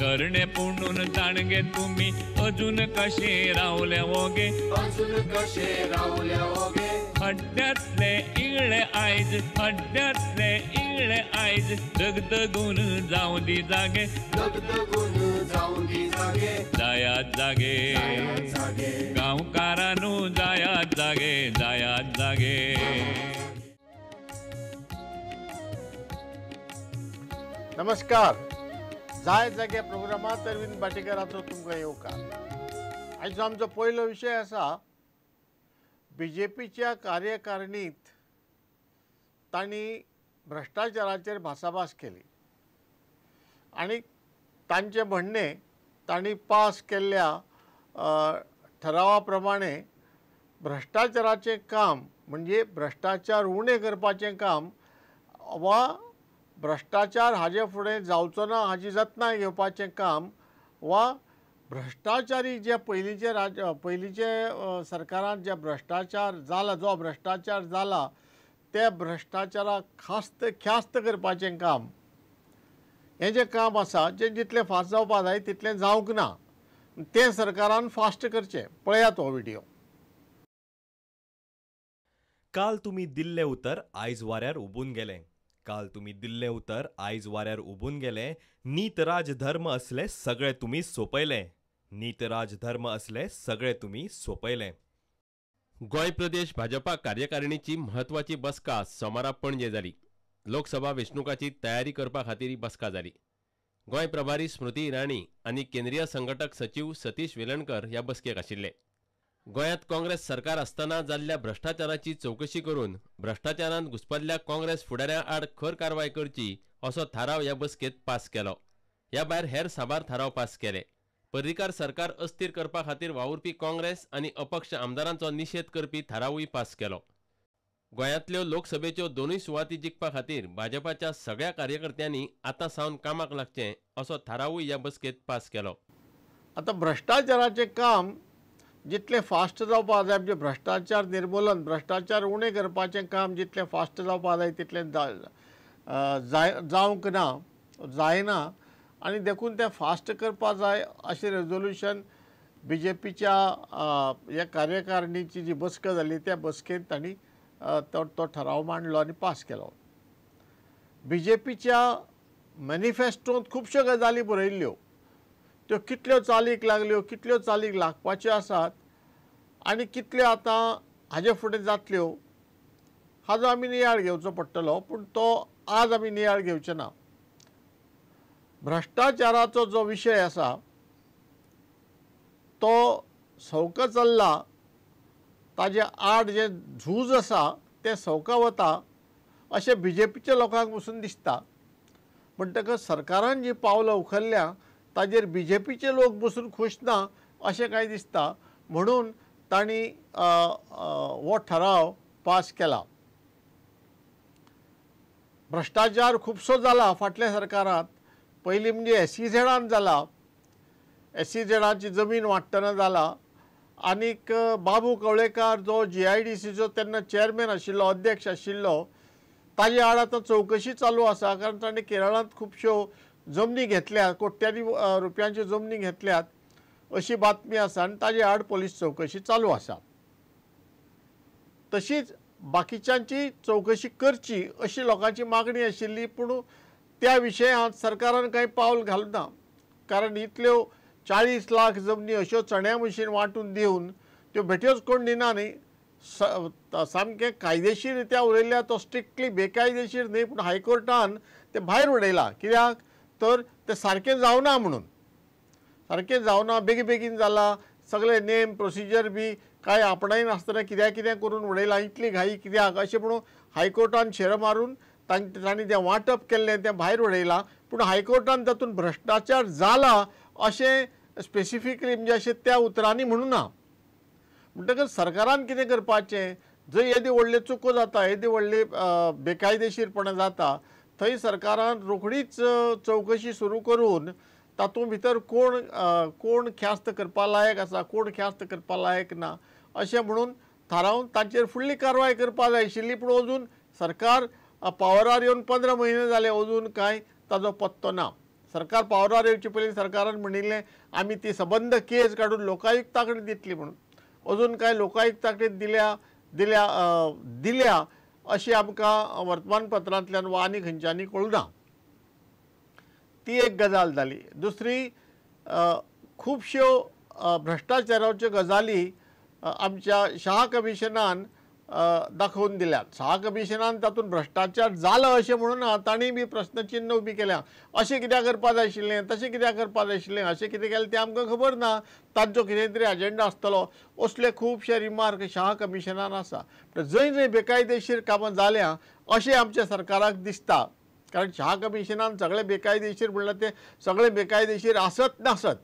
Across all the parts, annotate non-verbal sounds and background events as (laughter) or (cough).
करणे पुंडून जाणगे तुम्ही अजून कशे रावल्या वोगे अजून कशे रावल्या वोगे हड्ड्यातले इळले आयज हड्ड्यातले आईज आयज दगदगून जाऊ दी जागे दगदगून जाऊ दी जागे जाया जागे गांवकारानू जाया जागे जाया जागे नमस्कार जाय जाग्या प्रोग्रामात अरविंद भाटीकाराचो तुमकां येवकार आयचो आमचो पयलो विशय आसा बी जे पीच्या कार्यकारिणींत तांणी भ्रश्टाचाराचेर भासाभास केली आणि तांचे म्हणणें तांणी पास केल्ल्या ठरावा प्रमाणे भ्रश्टाचाराचें काम म्हणजे भ्रश्टाचार उणें करपाचें काम वा भ्रष्टाचार हाजे फुडें जावचो ना हाची जतनाय घेवपाचें काम वा भ्रष्टाचारी जे पयलींचे राज पयलींचे सरकारान जे भ्रश्टाचार जाला जो भ्रश्टाचार जाला त्या भ्रश्टाचाराक खास्त ख्यास्त करपाचें काम हें जें काम आसा जें जितलें फास्ट जावपाक जाय तितलें जावंक ना तें सरकारान फास्ट करचें पळयात हो व्हिडियो काल तुमी दिल्लें उतर आयज वाऱ्यार उबून गेलें काल तुम्ही दिल्ले उतर आयज वाऱ्यावर उबून गेले नीतराज धर्म असले सगळे तुम्ही सोपयले नीतराज धर्म असले सगळे तुम्ही सोपयले गोय प्रदेश भाजपा कार्यकारिणीची महत्वाची बसका समारा पणजे झाली लोकसभा वेंचणुकाची तयारी करपा खातीर बसका जाली गोय प्रभारी स्मृती इराणी आणि केंद्रीय संघटक सचिव सतीश वेलणकर या बसकेक आशिल्ले गोयात काँग्रेस सरकार असताना जाल्ल्या भ्रष्टाचाराची चौकशी करून भ्रष्टाचारांत घुसपल्ल्या काँग्रेस फुडाऱ्या आड खर कारवाय करची असो थाराव या बसकेत पास केलो ह्या भायर हेर साबार थाराव पास केले पर्रीकार सरकार अस्थिर करपा खातीर वावुरपी काँग्रेस आनी अपक्ष आमदारांचो निशेध करपी थारावूय पास केलो गोंयांतल्यो लोकसभेच्यो दोनूय सुवाती जिखपा खातीर भाजपाच्या सगळ्या कार्यकर्त्यांनी आतां सावन कामाक लागचें असो थारावूय ह्या बसकेंत पास केलो आतां भ्रश्टाचाराचें काम जितले फास्ट जावपा जाय म्हणजे भ्रश्टाचार निर्मूलन भ्रश्टाचार उणें करपाचें काम जितलें फास्ट जावपा जाय तितलें जाय जावंक ना जायना आनी देखून तें फास्ट करपाक जाय अशें रेजोल्युशन बी जे पीच्या ह्या कार्यकारिणीची जी बसक जाली त्या बसकेंत तांणी तो तो ठराव मांडलो आनी पास केलो बी जे पीच्या मॅनिफेस्टोंत खुबश्यो गजाली बरयल्ल्यो त्यो कितल्यो चालीक लागल्यो कितल्यो चालीक लागपाच्यो आसात आनी कितल्यो आतां हाजे फुडें जातल्यो हाजो आमी नियाळ घेवचो पडटलो पूण तो आज आमी नियाळ घेवचे ना भ्रश्टाचाराचो जो विशय आसा तो सवका चल्ला ताजे आड जे झूज आसा ते सवका वता अशें बी जे पीच्या लोकांक पसून दिसता म्हणटकच सरकारान जी पावलां उखल्ल्या ताजेर बी जे पीचे लोक बसून खुश ना असे काय दिसता म्हणून तांणी हो ठराव पास केला भ्रश्टाचार खुबसो झाला फाटल्या सरकारात पहिली म्हणजे एस सी झेडान जाला एस सी झेडाची जमीन वाटताना झाला आनीक बाबू कवळेकार जो जी आय डी सीचो तेन्ना चेअरमॅन आशिल्लो अध्यक्ष आशिल्लो ताजे आड आतां चवकशी चालू आसा कारण ताणें केरळांत खुबश्यो जमनी घेतल्या कोट्यांनी रुपयांची जमनी घेतल्यात अशी बातमी आसा आणि ताजे आड पोलीस चौकशी चालू आसा तशीच बाकीच्यांची चौकशी करची अशी लोकांची मागणी आशिल्ली पूण त्या विशयांत सरकारान कांय पावल घालना कारण इतल्यो चाळीस लाख जमनी अश्यो चण्या मशीन वांटून देऊन त्यो भेट्योच कोण दिना न्ही सामकें कायदेशीर उलयल्या तो स्ट्रिक्टली बेकायदेशीर न्ही पूण हायकोर्टान ते भायर उडयलां कित्याक तर ते सारकें जावना म्हणून सारकें जावना बेगी बेगीन झाला सगळे नेम प्रोसिजर बी कांय नसताना किद्या कितें करून उडयलां इतली घाई कित्याक अशें म्हणून हायकोर्टान शेर मारून तांणी जें वाटप केल्लें तें भायर उडयलां पूण हायकोर्टान तातूंत भ्रश्टाचार जाला अशें स्पेसिफिकली म्हणजे अशें त्या उतरांनी म्हणून ना म्हणटकच सरकारान कितें करपाचें जंय येदी व्हडले चुको जाता येदी व्हडली बेकायदेशीरपणां जाता थंय सरकारान रोखडीच चवकशी सुरू करून तातूंत भितर कोण कोण ख्यास्त करपा लायक आसा कोण ख्यास्त करपा लायक ना अशें म्हणून थारावन ताचेर फुडली कारवाय करपा जाय आशिल्ली पूण अजून सरकार पावरार येवन पंदरा म्हयने जाले अजून कांय ताजो पत्तो ना सरकार पावरार येवचे पयलीं सरकारान म्हणिल्लें आमी ती सबंद केस काडून लोकायुक्ता कडेन दितली म्हणून अजून कांय लोकायुक्ता कडेन दिल्या दिल्या दिल्या अशी आमकां वर्तमानपत्रांतल्यान वा आनी खंयच्यानी कळूं ना ती एक गजाल जाली दुसरी खुबश्यो भ्रश्टाचाराच्यो गजाली आमच्या शाह कमिशनान दाखवून दिल्या सहा कमिशनान तातूंत भ्रष्टाचार झाला असे म्हणून तांणी बी प्रश्नचिन्ह उभी केल्या अशें कित्याक करपा जाय आशिल्लें तशें कित्याक करपा जाय आशिल्लें अशें कितें केलें तें आमकां खबर ना तांचो कितें तरी अजेंडा आसतलो असले खुबशे रिमार्क शाह कमिशनान आसा जंय जंय बेकायदेशीर कामां जाल्या अशें आमच्या सरकाराक दिसता कारण शाह कमिशनान सगळे बेकायदेशीर म्हणल्यार ते सगळे बेकायदेशीर आसत नासत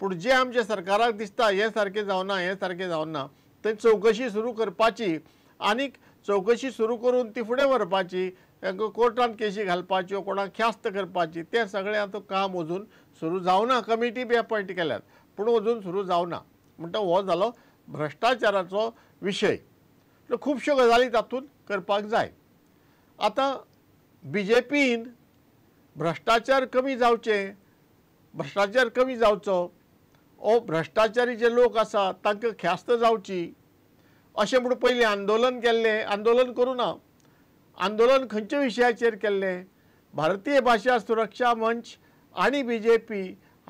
पूण जें आमच्या सरकाराक दिसता हें सारकें जावना हें सारकें जावना थंय चवकशी सुरू करपाची आणि चौकशी सुरू करून ती फुडें व्हरपाची तांकां केशी घालपाच्यो कोणाक ख्यास्त करपाची तें सगळें आतां काम अजून सुरू जावना कमिटी बी अपॉयंट केल्यात पूण अजून सुरू जावना म्हणटा हो जालो भ्रश्टाचाराचो विशय खुबश्यो गजाली तातूंत करपाक जाय आतां बी जे पीन भ्रश्टाचार कमी जावचे भ्रश्टाचार कमी जावचो ओ भ्रश्टाचारी जे लोक आसा तांकां ख्यास्त जावची अशें म्हूण पयलीं आंदोलन केल्लें आंदोलन करूं ना आंदोलन खंयच्या विशयाचेर केल्लें भारतीय भाशा सुरक्षा मंच आनी बी जे पी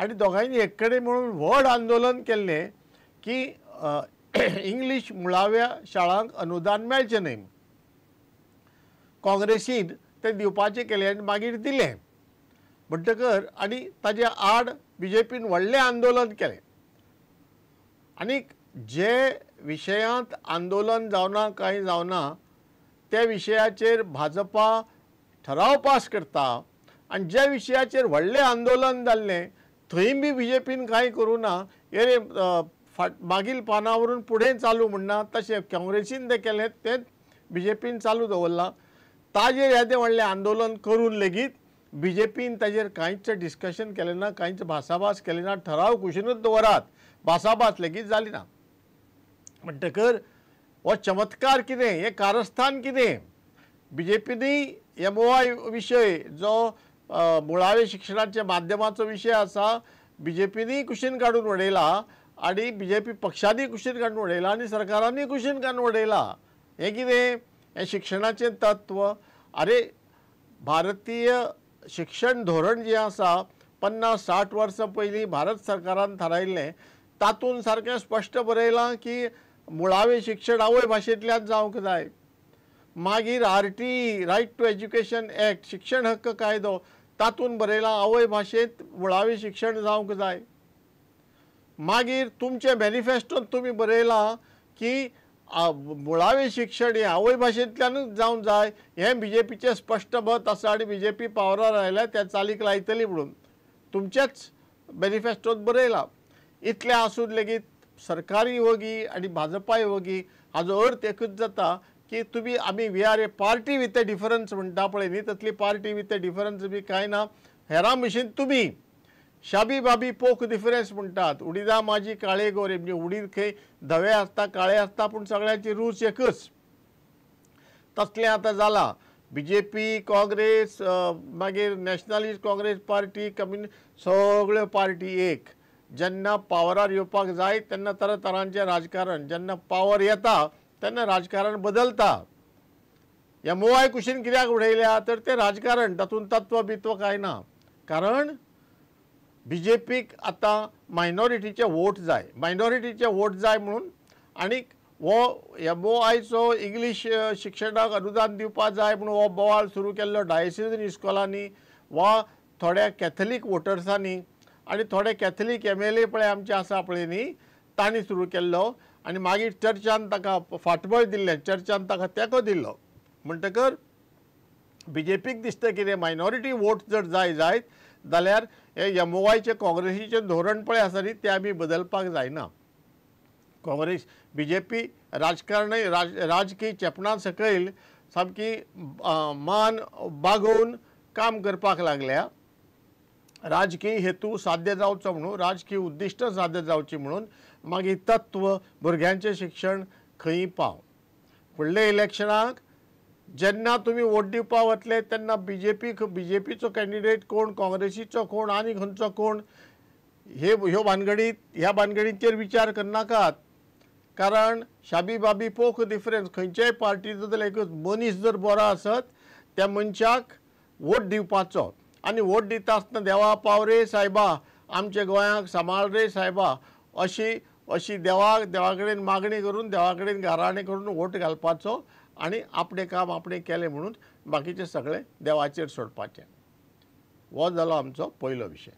आनी दोगांयनी एक कडेन मेळून व्हड आंदोलन केल्लें की (clears throat) इंग्लीश मुळाव्या शाळांक अनुदान मेळचें न्हय काँग्रेसीन तें दिवपाचें केले आनी मागीर दिलें म्हणटकर आनी ताजे आड बी जे पीन व्हडलें आंदोलन केलें आनीक जे विषयांत आंदोलन जावना काय जावना त्या विशयाचेर भाजपा ठराव पास करता आनी ज्या विशयाचेर व्हडलें आंदोलन जाल्लें थंय बी बी जे पीन कांय ना हे मागील पानां पुढे चालू म्हणना तशें काँग्रेसीन तें केलें तेंच बी जे पीन चालू दवरलां ताजेर येदें व्हडलें आंदोलन करून लेगीत बी जे पीन ताजेर कांयच डिस्कशन केलें ना कांयच भासाभास केलें ना ठराव कुशीनूच दवरात भासाभास लेगीत जाली ना म्हणटकर हो चमत्कार कितें हें कारस्थान कितें बी जे पीनी एम ओ आय विशय जो मुळावे शिक्षणाच्या माध्यमाचो विशय आसा बी जे पीनी कुशीन काडून उडयला आनी बी जे पी पक्षांनी कुशीन काडून उडयला आनी सरकारांनी कुशीन काडून उडयला हें कितें हें शिक्षणाचें तत्व आरे भारतीय शिक्षण धोरण जें आसा पन्नास साठ वर्सां पयलीं भारत सरकारान थारायल्लें तातूंत सारकें स्पश्ट बरयलां की मुळावे शिक्षण आवय भाशेंतल्यान जावंक जाय मागीर R T right to education act शिक्षण हक्क कायदो तातूंत बरयलां आवय भाषेत मुळावे शिक्षण जावंक जाय मागीर तुमचे मॅनिफेस्टोन तुमी बरयलां की मुळावे शिक्षण हे आवय भाशेंतल्यानूच जावंक जाय हें बी जे पीचें स्पश्ट मत आसा आनी बी जे पी पावरार आयल्या त्या चालीक लायतली म्हणून तुमचेच मॅनिफेस्टोन बरयलां इतलें आसून लेगीत सरकारी होगी आणि भाजपाय होगी हाजो अर्थ एकूच जाता की तुम्ही आम्ही we are a party with a difference म्हणटा पळय न्ही तसली पार्टी विथ अ डिफरन्स बी काय ना हेरा भशेन तुम्ही शाबी बाबी पोख डिफरन्स म्हणटात उडीदा माझी काळे गोरे म्हणजे उडीद खंय धवे आसता काळे आसता पण सगळ्यांची रूच एकच तसले आता जालां बी जे पी काँग्रेस मागीर नॅशनलिस्ट काँग्रेस पार्टी कम्युनिस्ट सगळ्यो पार्टी एक ज्यांना पावरार येवपाक जाय तेन्ना तरातरांचें राजकारण जेन्ना पावर येता त्यांना राजकारण बदलता या मोवाय कुशीन कित्याक उडयल्या तर ते राजकारण तातून तत्व बित्व कांय ना कारण बी जे पीक आतां मायनॉरिटीचे वोट जाय मायनॉरिटीचे वोट जाय म्हणून वो हो ह्या आयचो इंग्लीश शिक्षणाक अनुदान दिवपा जाय म्हणून हो बोवाळ सुरू केल्लो डायसिजन इस्कॉलांनी वा थोड्या कॅथलीक वोटर्सांनी आणि थोडे कॅथलीक एम एल ए पळय आमचे आसा पळय न्ही तांणी सुरू केल्लो आणि मागीर चर्चान ताका फाटबळ दिल्लें चर्चान ताका तेंको दिल्लो म्हणटकर बी जे पीक दिसता कितें मायनॉरिटी वोट जर जाय जायत जाल्यार हे आयचे काँग्रेसीचे धोरण पळय आसा न्ही ते आमी बदलपाक जायना काँग्रेस बी जे पी राजकारणय राज राजकीय चेपणा सकयल सामकी मान बागोवन काम करपाक लागल्या राजकीय हेतू साध्य जावचो म्हणून राजकीय उद्दिष्ट साध्य जावची म्हणून मागीर तत्व भुरग्यांचें शिक्षण खंयी पाव फुडल्या इलेक्शनाक जेन्ना तुम्ही वोट दिवपाक वतले तेन्ना B J P B J पीचो candidate कोण काँग्रेसीचो कोण आनी खंयचो कोण हे ह्यो भानगडी ह्या भानगडींचेर विचार करनाकात कारण शाबी बाबी पोख डिफरन्स खंयच्याय पार्टीचो जाल्यार एक मनीस जर बरो आसत त्या मनशाक वोट दिवपाचो आणि वोट दिता आसतना देवा पाव रे सायबा आमच्या गोंयाक सांबाळ रे सायबा अशी अशी देवाक देवा कडेन मागणी करून देवा कडेन गाराणे करून वोट घालपाचो आणि आपले काम आपणें केले म्हणून बाकीचे सगळे देवाचेर सोडपाचे हो जालो आमचो पयलो विशय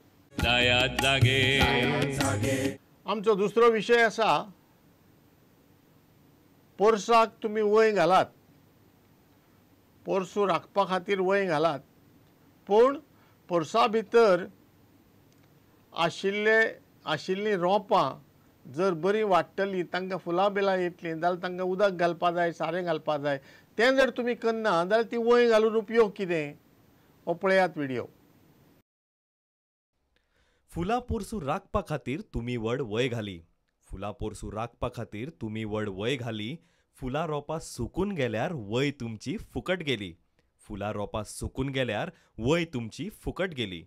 आमचो दुसरो विशय असा पोरसाक तुमी वय घालात पोरसू राखपा खातीर वंय घालात पूण पोरसा भितर आशिल्ले आशिल्लीं रोपां जर बरीं वाडटलीं तांकां फुलां बिलां येतलीं जाल्यार तांकां उदक घालपा जाय सारें घालपा जाय तें जर तुमी करना जाल्यार ती वंय घालून उपयोग कितें हो पळयात व्हिडियो फुलां पोरसूं राखपा खातीर तुमी व्हड वय घाली फुलां पोरसूं राखपा खातीर तुमी व्हड वय घाली फुलां रोपां सुकून गेल्यार वय तुमची फुकट गेली फुला रोपा सुकून गेल्यार वय तुमची फुकट गेली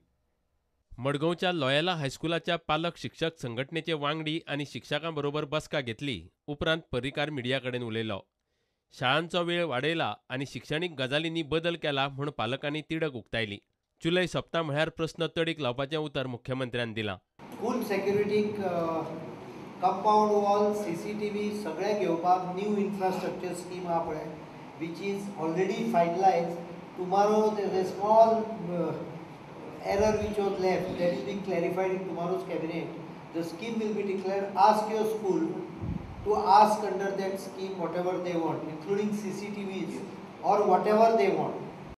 मडगांवच्या लॉयला हायस्कुलाच्या पालक शिक्षक संघटनेचे वांगडी आणि शिक्षकां बरोबर बसका घेतली उपरांत पर्रीकार मिडिया कडेन उलयलो शाळांचो वेळ वाडयला आणि शिक्षणीक गजालींनी बदल केला म्हूण पालकांनी तिडक उक्तायली जुलय सप्ता म्हळ्यार प्रस्न तडीक लावपाचें उतर मुख्यमंत्र्यान दिला स्कूल सेक्युरिटीक compound wall C C T सगळें घेवपाक न्यू इन्फ्रास्ट्रक्चर स्कीम आहा पळय is already finalise tomorrow there is a small uh, error which was left that is being clarified in tomorrow's cabinet. The scheme will be declared, ask your school to ask under that scheme whatever they want including CCTVs or whatever they want.